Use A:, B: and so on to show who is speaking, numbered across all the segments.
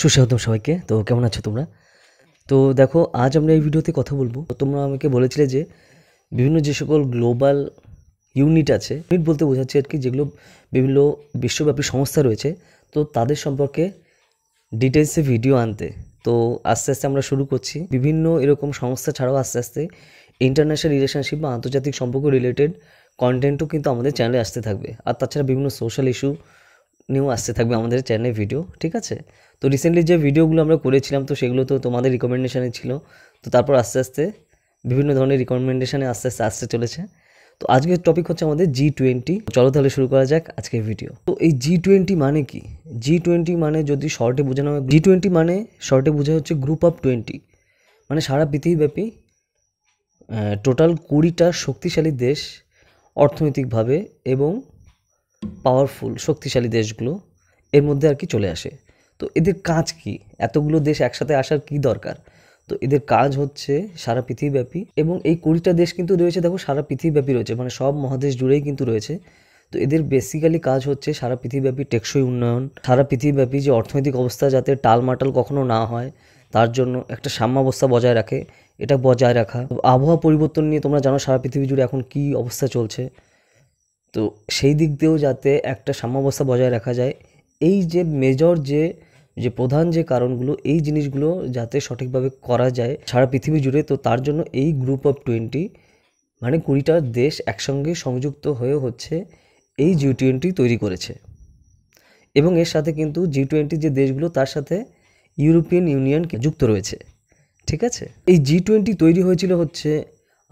A: সুস্বাগতম সবাইকে তো কেমন আছো তোমরা তো দেখো আজ আমরা এই ভিডিওতে কথা বলবো তোমরা আমাকে বলেছিলে যে বিভিন্ন যে সকল গ্লোবাল ইউনিট আছে ইউনিট বলতে বোঝাচ্ছে আর কি যেগুলো বিভিন্ন বিশ্বব্যাপী সংস্থা রয়েছে তো তাদের সম্পর্কে ডিটেলসে ভিডিও আনতে তো আস্তে আস্তে আমরা শুরু করছি বিভিন্ন এরকম সংস্থা ছাড়াও আস্তে আস্তে ইন্টারন্যাশনাল রিলেশনশিপ বা আন্তর্জাতিক সম্পর্ক রিলেটেড কন্টেন্টও কিন্তু আমাদের চ্যানেলে আসতে থাকবে আর তাছাড়া বিভিন্ন সোশ্যাল ইস্যু নিউ আসতে থাকবে আমাদের চ্যানেলে ভিডিও ঠিক আছে তো রিসেন্টলি যে ভিডিওগুলো আমরা করেছিলাম তো সেগুলো তো তোমাদের রিকমেন্ডেশানে ছিল তো তারপর আস্তে আস্তে বিভিন্ন ধরনের রিকমেন্ডেশানে আস্তে আস্তে আসতে চলেছে তো আজকের টপিক হচ্ছে আমাদের জি টোয়েন্টি চলো তাহলে শুরু করা যাক আজকের ভিডিও তো এই জি টোয়েন্টি মানে কি জি টোয়েন্টি মানে যদি শর্টে বোঝানো হয় জি টোয়েন্টি মানে শর্টে বোঝা হচ্ছে গ্রুপ অফ টোয়েন্টি মানে সারা পৃথিবীব্যাপী টোটাল কুড়িটা শক্তিশালী দেশ অর্থনৈতিকভাবে এবং পাওয়ারফুল শক্তিশালী দেশগুলো এর মধ্যে আর কি চলে আসে তো এদের কাজ কি এতগুলো দেশ একসাথে আসার কি দরকার তো এদের কাজ হচ্ছে সারা পৃথিবীব্যাপী এবং এই কুড়িটা দেশ কিন্তু রয়েছে দেখো সারা পৃথিবীব্যাপী রয়েছে মানে সব মহাদেশ জুড়েই কিন্তু রয়েছে তো এদের বেসিক্যালি কাজ হচ্ছে সারা পৃথিবীব্যাপী টেকসই উন্নয়ন সারা পৃথিবীব্যাপী যে অর্থনৈতিক অবস্থা যাতে টালমাটাল কখনো না হয় তার জন্য একটা সাম্যাবস্থা বজায় রাখে এটা বজায় রাখা আবহাওয়া পরিবর্তন নিয়ে তোমরা জানো সারা পৃথিবী জুড়ে এখন কি অবস্থা চলছে তো সেই দিক দিয়েও যাতে একটা সাম্যাবস্থা বজায় রাখা যায় এই যে মেজর যে যে প্রধান যে কারণগুলো এই জিনিসগুলো যাতে সঠিকভাবে করা যায় সারা পৃথিবী জুড়ে তো তার জন্য এই গ্রুপ অফ টোয়েন্টি মানে কুড়িটা দেশ একসঙ্গে সংযুক্ত হয়ে হচ্ছে এই জি টোয়েন্টি তৈরি করেছে এবং এর সাথে কিন্তু জি টোয়েন্টি যে দেশগুলো তার সাথে ইউরোপিয়ান ইউনিয়নকে যুক্ত রয়েছে ঠিক আছে এই জি টোয়েন্টি তৈরি হয়েছিল হচ্ছে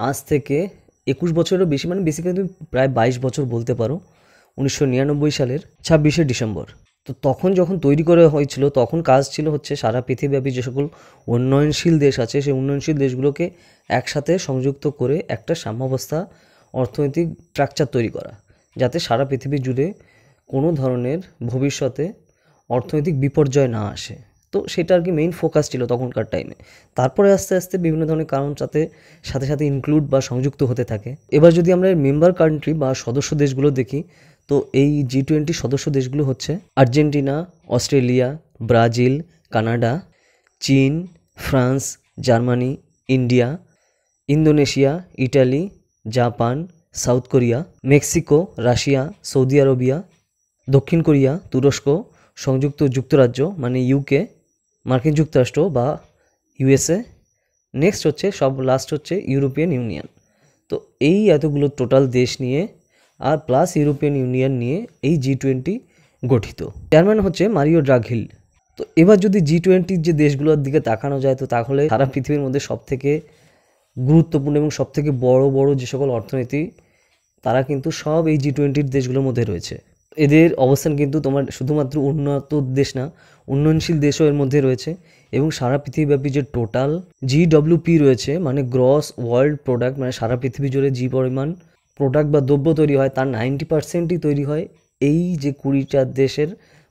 A: আজ থেকে একুশ বছরেরও বেশি মানে বেসিক্যালি তুমি প্রায় বাইশ বছর বলতে পারো উনিশশো নিরানব্বই সালের ছাব্বিশে ডিসেম্বর তো তখন যখন তৈরি করা হয়েছিল তখন কাজ ছিল হচ্ছে সারা পৃথিবীব্যাপী যে সকল উন্নয়নশীল দেশ আছে সেই উন্নয়নশীল দেশগুলোকে একসাথে সংযুক্ত করে একটা সাম্যাবস্থা অর্থনৈতিক স্ট্রাকচার তৈরি করা যাতে সারা পৃথিবী জুড়ে কোনো ধরনের ভবিষ্যতে অর্থনৈতিক বিপর্যয় না আসে তো সেটা আর কি মেইন ফোকাস ছিল তখনকার টাইমে তারপরে আস্তে আস্তে বিভিন্ন ধরনের কারণ সাথে সাথে সাথে ইনক্লুড বা সংযুক্ত হতে থাকে এবার যদি আমরা মেম্বার কান্ট্রি বা সদস্য দেশগুলো দেখি তো এই জি টোয়েন্টি সদস্য দেশগুলো হচ্ছে আর্জেন্টিনা অস্ট্রেলিয়া ব্রাজিল কানাডা চীন France Germany India Indonesia Italy Japan South Korea Mexico Russia Saudi Arabia দক্ষিণ কোরিয়া তুরস্ক সংযুক্ত যুক্তরাজ্য মানে ইউকে মার্কিন যুক্তরাষ্ট্র বা ইউএসএ নেক্সট হচ্ছে সব লাস্ট হচ্ছে ইউরোপিয়ান ইউনিয়ন তো এই এতগুলো টোটাল দেশ নিয়ে আর প্লাস ইউরোপিয়ান ইউনিয়ন নিয়ে এই জি টোয়েন্টি গঠিত চেয়ারম্যান হচ্ছে মারিও ড্রাঘিল তো এবার যদি জি টোয়েন্টির যে দেশগুলোর দিকে তাকানো যায় তো তাহলে সারা পৃথিবীর মধ্যে সব থেকে গুরুত্বপূর্ণ এবং সব থেকে বড় বড় যে সকল অর্থনীতি তারা কিন্তু সব এই জি টোয়েন্টির দেশগুলোর মধ্যে রয়েছে এদের অবস্থান কিন্তু তোমার শুধুমাত্র উন্নত দেশ না উন্নয়নশীল দেশও এর মধ্যে রয়েছে এবং সারা পৃথিবীব্যাপী যে টোটাল জিডব্লিউপি রয়েছে মানে গ্রস ওয়ার্ল্ড প্রোডাক্ট মানে সারা পৃথিবী জুড়ে যে পরিমাণ প্রোডাক্ট বা দ্রব্য তৈরি হয় তার নাইনটি পার্সেন্টই তৈরি হয় এই যে কুড়িটা দেশের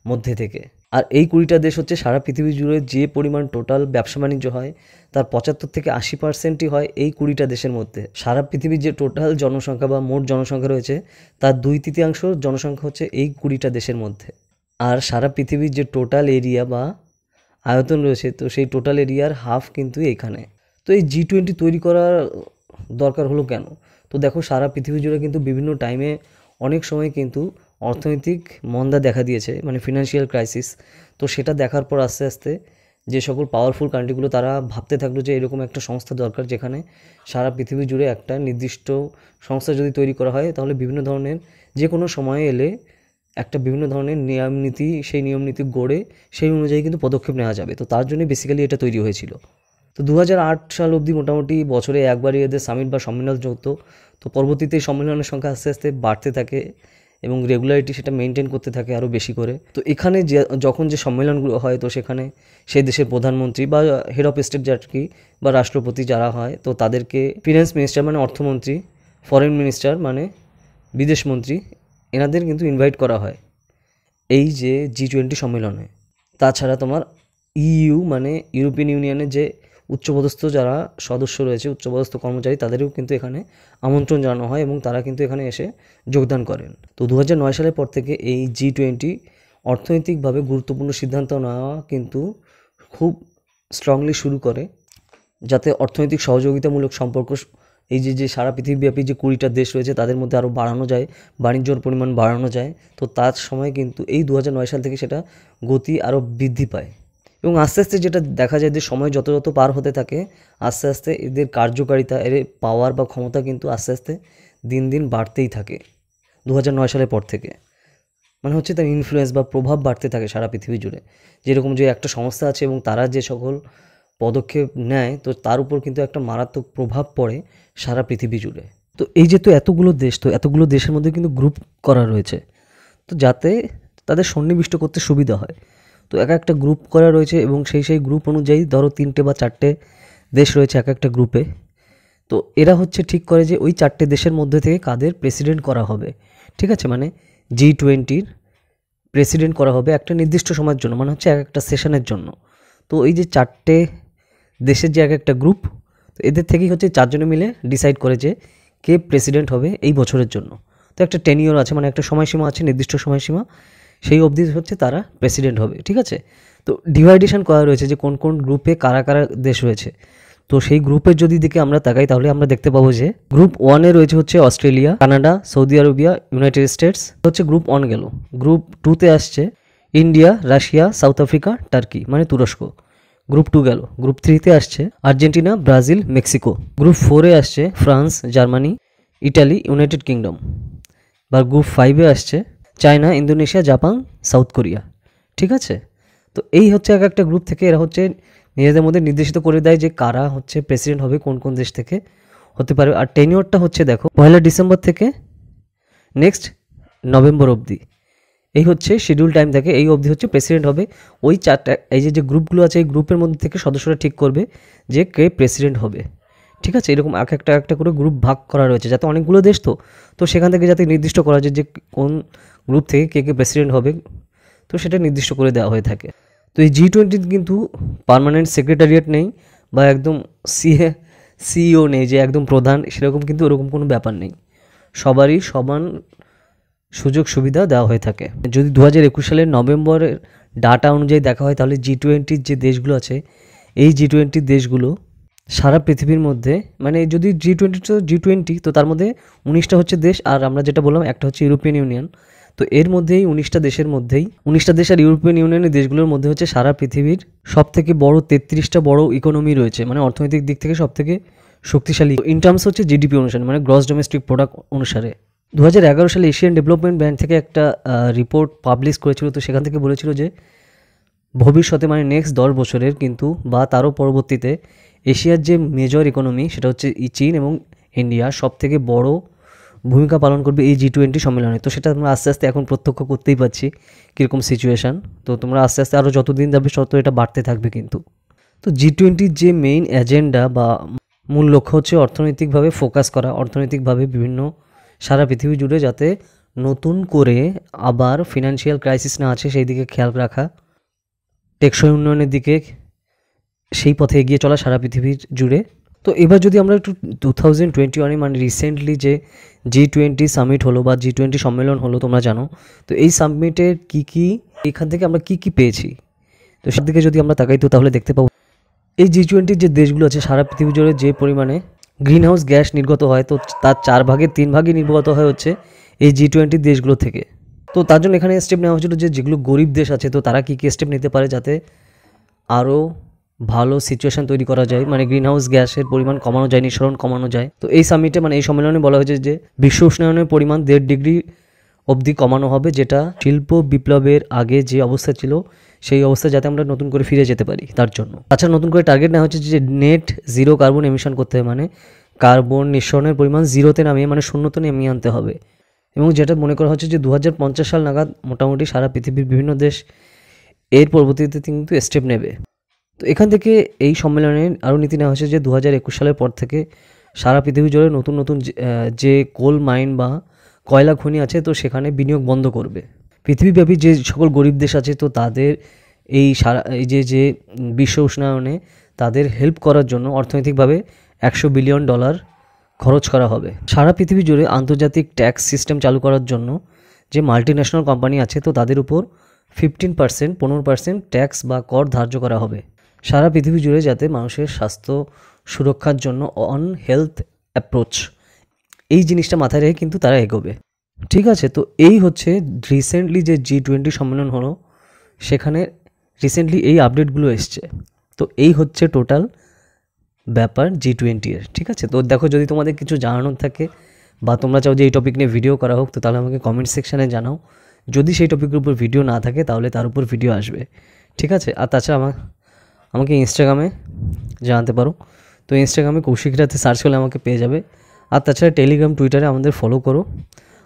A: মধ্যে থেকে আর এই কুড়িটা দেশ হচ্ছে সারা পৃথিবী জুড়ে যে পরিমাণ টোটাল ব্যবসা বাণিজ্য হয় তার পঁচাত্তর থেকে আশি পার্সেন্টই হয় এই কুড়িটা দেশের মধ্যে সারা পৃথিবীর যে টোটাল জনসংখ্যা বা মোট জনসংখ্যা রয়েছে তার দুই তৃতীয়াংশ জনসংখ্যা হচ্ছে এই কুড়িটা দেশের মধ্যে আর সারা পৃথিবীর যে টোটাল এরিয়া বা আয়তন রয়েছে তো সেই টোটাল এরিয়ার হাফ কিন্তু এখানে তো এই জি টোয়েন্টি তৈরি করার দরকার হলো কেন তো দেখো সারা পৃথিবী জুড়ে কিন্তু বিভিন্ন টাইমে অনেক সময় কিন্তু অর্থনৈতিক মন্দা দেখা দিয়েছে মানে ফিনান্সিয়াল ক্রাইসিস তো সেটা দেখার পর আস্তে আস্তে যে সকল পাওয়ারফুল কান্ট্রিগুলো তারা ভাবতে থাকলো যে এরকম একটা সংস্থা দরকার যেখানে সারা পৃথিবী জুড়ে একটা নির্দিষ্ট সংস্থা যদি তৈরি করা হয় তাহলে বিভিন্ন ধরনের যে কোনো সময়ে এলে একটা বিভিন্ন ধরনের নিয়ম নীতি সেই নিয়ম নীতি গড়ে সেই অনুযায়ী কিন্তু পদক্ষেপ নেওয়া যাবে তো তার জন্য বেসিক্যালি এটা তৈরি হয়েছিল তো দু সাল অবধি মোটামুটি বছরে একবারই এদের সামিট বা সম্মেলন হতো তো পরবর্তীতে এই সম্মেলনের সংখ্যা আস্তে আস্তে বাড়তে থাকে এবং রেগুলারিটি সেটা মেনটেন করতে থাকে আরও বেশি করে তো এখানে যে যখন যে সম্মেলনগুলো হয় তো সেখানে সেই দেশের প্রধানমন্ত্রী বা হেড অফ স্টেট যার কি বা রাষ্ট্রপতি যারা হয় তো তাদেরকে ফিনান্স মিনিস্টার মানে অর্থমন্ত্রী ফরেন মিনিস্টার মানে বিদেশমন্ত্রী এনাদের কিন্তু ইনভাইট করা হয় এই যে জি টোয়েন্টি সম্মেলনে তাছাড়া তোমার ইইউ e মানে ইউরোপিয়ান ইউনিয়নের যে উচ্চপদস্থ যারা সদস্য রয়েছে উচ্চপদস্থ কর্মচারী তাদেরও কিন্তু এখানে আমন্ত্রণ জানানো হয় এবং তারা কিন্তু এখানে এসে যোগদান করেন তো দু সালের পর থেকে এই জি টোয়েন্টি অর্থনৈতিকভাবে গুরুত্বপূর্ণ সিদ্ধান্ত নেওয়া কিন্তু খুব স্ট্রংলি শুরু করে যাতে অর্থনৈতিক সহযোগিতামূলক সম্পর্ক এই যে যে সারা পৃথিবীব্যাপী যে কুড়িটা দেশ রয়েছে তাদের মধ্যে আরও বাড়ানো যায় বাণিজ্যর পরিমাণ বাড়ানো যায় তো তার সময় কিন্তু এই দু সাল থেকে সেটা গতি আরও বৃদ্ধি পায় এবং আস্তে আস্তে যেটা দেখা যায় যে সময় যত যত পার হতে থাকে আস্তে আস্তে এদের কার্যকারিতা এর পাওয়ার বা ক্ষমতা কিন্তু আস্তে আস্তে দিন দিন বাড়তেই থাকে দু সালের পর থেকে মানে হচ্ছে তার ইনফ্লুয়েন্স বা প্রভাব বাড়তে থাকে সারা পৃথিবী জুড়ে যেরকম যে একটা সংস্থা আছে এবং তারা যে সকল পদক্ষেপ নেয় তো তার উপর কিন্তু একটা মারাত্মক প্রভাব পড়ে সারা পৃথিবী জুড়ে তো এই যে তো এতগুলো দেশ তো এতগুলো দেশের মধ্যে কিন্তু গ্রুপ করা রয়েছে তো যাতে তাদের সন্নিবিষ্ট করতে সুবিধা হয় তো এক একটা গ্রুপ করা রয়েছে এবং সেই সেই গ্রুপ অনুযায়ী ধরো তিনটে বা চারটে দেশ রয়েছে এক একটা গ্রুপে তো এরা হচ্ছে ঠিক করে যে ওই চারটে দেশের মধ্যে থেকে কাদের প্রেসিডেন্ট করা হবে ঠিক আছে মানে জি টোয়েন্টির প্রেসিডেন্ট করা হবে একটা নির্দিষ্ট সময়ের জন্য মানে হচ্ছে এক একটা সেশনের জন্য তো এই যে চারটে দেশের যে এক একটা গ্রুপ তো এদের থেকেই হচ্ছে চারজনে মিলে ডিসাইড করে যে কে প্রেসিডেন্ট হবে এই বছরের জন্য তো একটা টেনিওর আছে মানে একটা সময়সীমা আছে নির্দিষ্ট সময়সীমা সেই অবধি হচ্ছে তারা প্রেসিডেন্ট হবে ঠিক আছে তো ডিভাইডেশন করা রয়েছে যে কোন কোন গ্রুপে কারা কারা দেশ রয়েছে তো সেই গ্রুপের যদি দিকে আমরা তাকাই তাহলে আমরা দেখতে পাবো যে গ্রুপ ওয়ানে রয়েছে হচ্ছে Australia Canada Saudi Arabia United States হচ্ছে গ্রুপ ওয়ান গেল গ্রুপ টুতে আসছে India Russia South Africa Turkey মানে তুরস্ক গ্রুপ টু গেল গ্রুপ থ্রিতে আসছে আর্জেন্টিনা ব্রাজিল মেক্সিকো গ্রুপ ফোরে আসছে France Germany Italy United Kingdom বা গ্রুপ ফাইভে আসছে China Indonesia Japan South Korea ঠিক আছে তো এই হচ্ছে এক একটা গ্রুপ থেকে এরা হচ্ছে নিজেদের মধ্যে নির্দেশিত করে দেয় যে কারা হচ্ছে প্রেসিডেন্ট হবে কোন কোন দেশ থেকে হতে পারে আর টেনিওরটা হচ্ছে দেখো পয়লা ডিসেম্বর থেকে নেক্সট নভেম্বর অবধি এই হচ্ছে শিডিউল টাইম থাকে এই অবধি হচ্ছে প্রেসিডেন্ট হবে ওই চারটা এই যে যে গ্রুপগুলো আছে এই গ্রুপের মধ্যে থেকে সদস্যরা ঠিক করবে যে কে প্রেসিডেন্ট হবে ঠিক আছে এরকম এক একটা একটা করে গ্রুপ ভাগ করা রয়েছে যাতে অনেকগুলো দেশ তো তো সেখান থেকে যাতে নির্দিষ্ট করা যায় যে কোন গ্রুপ থেকে কে কে প্রেসিডেন্ট হবে তো সেটা নির্দিষ্ট করে দেওয়া হয়ে থাকে তো এই জি টোয়েন্টি কিন্তু পারমানেন্ট সেক্রেটারিয়েট নেই বা একদম সিএ সিইও e নেই যে একদম প্রধান সেরকম কিন্তু ওরকম কোনো ব্যাপার নেই সবারই সমান সুযোগ সুবিধা দেওয়া হয়ে থাকে যদি দু হাজার একুশ সালের নভেম্বরের ডাটা অনুযায়ী দেখা হয় তাহলে জি টোয়েন্টির যে দেশগুলো আছে এই জি টোয়েন্টির দেশগুলো সারা পৃথিবীর মধ্যে মানে যদি জি টোয়েন্টি তো জি টোয়েন্টি তো তার মধ্যে উনিশটা হচ্ছে দেশ আর আমরা যেটা বললাম একটা হচ্ছে ইউরোপিয়ান ইউনিয়ন তো এর মধ্যেই উনিশটা দেশের মধ্যেই উনিশটা দেশ আর ইউরোপিয়ান ইউনিয়নের দেশগুলোর মধ্যে হচ্ছে সারা পৃথিবীর সব থেকে বড়ো তেত্রিশটা বড় ইকোনমি রয়েছে মানে অর্থনৈতিক দিক থেকে সব থেকে শক্তিশালী ইন টার্মস হচ্ছে জিডিপি অনুসারে মানে গ্রস ডোমেস্টিক প্রোডাক্ট অনুসারে দু সালে এশিয়ান ডেভেলপমেন্ট ব্যাংক থেকে একটা রিপোর্ট পাবলিশ করেছিল তো সেখান থেকে বলেছিল যে ভবিষ্যতে মানে নেক্সট দশ বছরের কিন্তু বা তারও পরবর্তীতে এশিয়ার যে মেজর ইকোনমি সেটা হচ্ছে চীন এবং ইন্ডিয়া সব থেকে বড় ভূমিকা পালন করবে এই জি টোয়েন্টি সম্মেলনে তো সেটা আমরা আস্তে আস্তে এখন প্রত্যক্ষ করতেই পাচ্ছি কীরকম সিচুয়েশান তো তোমরা আস্তে আস্তে আরও যতদিন যাবে তত এটা বাড়তে থাকবে কিন্তু তো জি টোয়েন্টির যে মেইন এজেন্ডা বা মূল লক্ষ্য হচ্ছে অর্থনৈতিকভাবে ফোকাস করা অর্থনৈতিকভাবে বিভিন্ন সারা পৃথিবী জুড়ে যাতে নতুন করে আবার ফিনান্সিয়াল ক্রাইসিস না আছে সেই দিকে খেয়াল রাখা টেকসই উন্নয়নের দিকে সেই পথে এগিয়ে চলা সারা পৃথিবীর জুড়ে তো এবার যদি আমরা একটু টু থাউজেন্ড টোয়েন্টি ওয়ানে মানে রিসেন্টলি মানে যে জি টোয়েন্টি সামিট হলো বা জি টোয়েন্টি সম্মেলন হলো তোমরা জানো তো এই সামিটের কি কি এখান থেকে আমরা কি কি পেয়েছি তো সেদিকে যদি আমরা তাকাই তো তাহলে দেখতে পাবো এই জি টোয়েন্টির যে দেশগুলো আছে সারা পৃথিবী জুড়ে যে পরিমাণে গ্রিনহাউস গ্যাস নির্গত হয় তো তার চার ভাগের তিন ভাগই নির্গত হয় হচ্ছে এই জি টোয়েন্টি দেশগুলো থেকে তো তার জন্য এখানে স্টেপ নেওয়া হয়েছিল যে যেগুলো গরিব দেশ আছে তো তারা কী কী স্টেপ নিতে পারে যাতে আরও ভালো সিচুয়েশান তৈরি করা যায় মানে গ্রিনহাউস গ্যাসের পরিমাণ কমানো যায় নিঃসরণ কমানো যায় তো এই সামিটে মানে এই সম্মেলনে বলা হয়েছে যে বিশ্ব উষ্ণায়নের পরিমাণ দেড় ডিগ্রি অবধি কমানো হবে যেটা শিল্প বিপ্লবের আগে যে অবস্থা ছিল সেই অবস্থায় যাতে আমরা নতুন করে ফিরে যেতে পারি তার জন্য তাছাড়া আচ্ছা, নতুন করে টার্গেট নেওয়া হচ্ছে যে নেট জিরো কার্বন এমিশন করতে হবে মানে কার্বন নিঃসরণের পরিমাণ জিরোতে নামিয়ে মানে শূন্যতে নামিয়ে আনতে হবে এবং যেটা মনে করা হচ্ছে যে দু সাল নাগাদ মোটামুটি সারা পৃথিবীর বিভিন্ন দেশ এর পরবর্তীতে কিন্তু স্টেপ নেবে তো এখান থেকে এই সম্মেলনে আরও নীতি নেওয়া হয়েছে যে দু একুশ সালের পর থেকে সারা পৃথিবী জুড়ে নতুন নতুন যে কোল মাইন বা কয়লা খনি আছে তো সেখানে বিনিয়োগ বন্ধ করবে পৃথিবীব্যাপী যে সকল গরিব দেশ আছে তো তাদের এই সারা এই যে যে বিশ্ব উষ্ণায়নে তাদের হেল্প করার জন্য অর্থনৈতিকভাবে একশো বিলিয়ন ডলার খরচ করা হবে সারা পৃথিবী জুড়ে আন্তর্জাতিক ট্যাক্স সিস্টেম চালু করার জন্য যে মাল্টি ন্যাশনাল কোম্পানি আছে তো তাদের উপর ফিফটিন পার্সেন্ট পনেরো পার্সেন্ট ট্যাক্স বা কর ধার্য করা হবে সারা পৃথিবী জুড়ে যাতে মানুষের স্বাস্থ্য সুরক্ষার জন্য অন হেলথ অ্যাপ্রোচ এই জিনিসটা মাথায় রেখে কিন্তু তারা এগোবে ঠিক আছে তো এই হচ্ছে রিসেন্টলি যে জি টোয়েন্টি সম্মেলন হলো সেখানে রিসেন্টলি এই আপডেটগুলো এসছে তো এই হচ্ছে টোটাল ব্যাপার জি টোয়েন্টি এর ঠিক আছে তো দেখো যদি তোমাদের কিছু জানানোর থাকে বা তোমরা চাও যে এই টপিক নিয়ে ভিডিও করা হোক তো তাহলে আমাকে কমেন্ট সেকশানে জানাও যদি সেই টপিকের উপর ভিডিও না থাকে তাহলে তার উপর ভিডিও আসবে ঠিক আছে আর তাছাড়া আমার আমাকে ইনস্টাগ্রামে জানাতে পারো তো ইনস্টাগ্রামে কৌশিকরাতে সার্চ করলে আমাকে পেয়ে যাবে আর তাছাড়া টেলিগ্রাম টুইটারে আমাদের ফলো করো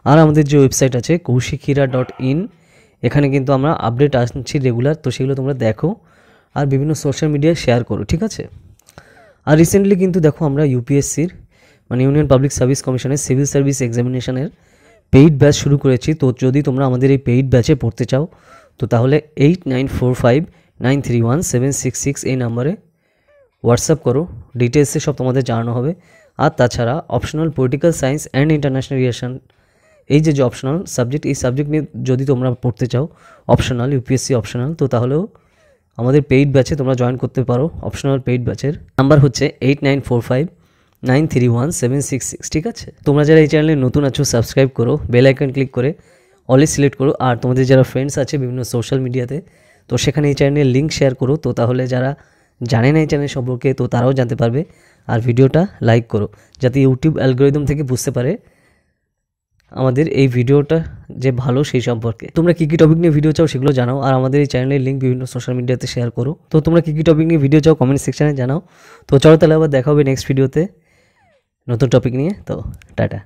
A: আর আমাদের যে ওয়েবসাইট আছে কৌশিকীরা ডট ইন এখানে কিন্তু আমরা আপডেট আসছি রেগুলার তো সেগুলো তোমরা দেখো আর বিভিন্ন সোশ্যাল মিডিয়ায় শেয়ার করো ঠিক আছে আর রিসেন্টলি কিন্তু দেখো আমরা ইউপিএসসির মানে ইউনিয়ন পাবলিক সার্ভিস কমিশনের সিভিল সার্ভিস এক্সামিনেশনের পেইড ব্যাচ শুরু করেছি তো যদি তোমরা আমাদের এই পেইড ব্যাচে পড়তে চাও তো তাহলে eight nine four five nine three one seven six six এই নাম্বারে হোয়াটসঅ্যাপ করো ডিটেলসে সব তোমাদের জানানো হবে আর তাছাড়া optional political science and international relation এই যে যে অপশনাল সাবজেক্ট এই সাবজেক্ট নিয়ে যদি তোমরা পড়তে চাও অপশনাল ইউপিএসসি অপশনাল তো তাহলেও আমাদের পেইড ব্যাচে তোমরা জয়েন করতে পারো অপশনাল পেইড ব্যাচের নাম্বার হচ্ছে eight nine four five nine three one seven six six ঠিক আছে তোমরা যারা এই চ্যানেলে নতুন আছো সাবস্ক্রাইব করো বেল আইকন ক্লিক করে অলি সিলেক্ট করো আর তোমাদের যারা ফ্রেন্ডস আছে বিভিন্ন সোশ্যাল মিডিয়াতে তো সেখানে এই চ্যানেলের লিঙ্ক শেয়ার করো তো তাহলে যারা জানে না এই চ্যানেল সম্পর্কে তো তারাও জানতে পারবে আর ভিডিওটা লাইক করো যাতে ইউটিউব অ্যালগোরিদম থেকে বুঝতে পারে আমাদের এই ভিডিওটা যে ভালো সেই সম্পর্কে তোমরা কী কী টপিক নিয়ে ভিডিও চাও সেগুলো জানাও আর আমাদের এই চ্যানেলের লিঙ্ক বিভিন্ন সোশ্যাল মিডিয়াতে শেয়ার করো তো তোমরা কী কী টপিক নিয়ে ভিডিও চাও কমেন্ট সেকশানে জানাও তো চলো তাহলে আবার দেখা হবে নেক্সট ভিডিওতে নতুন টপিক নিয়ে তো টাটা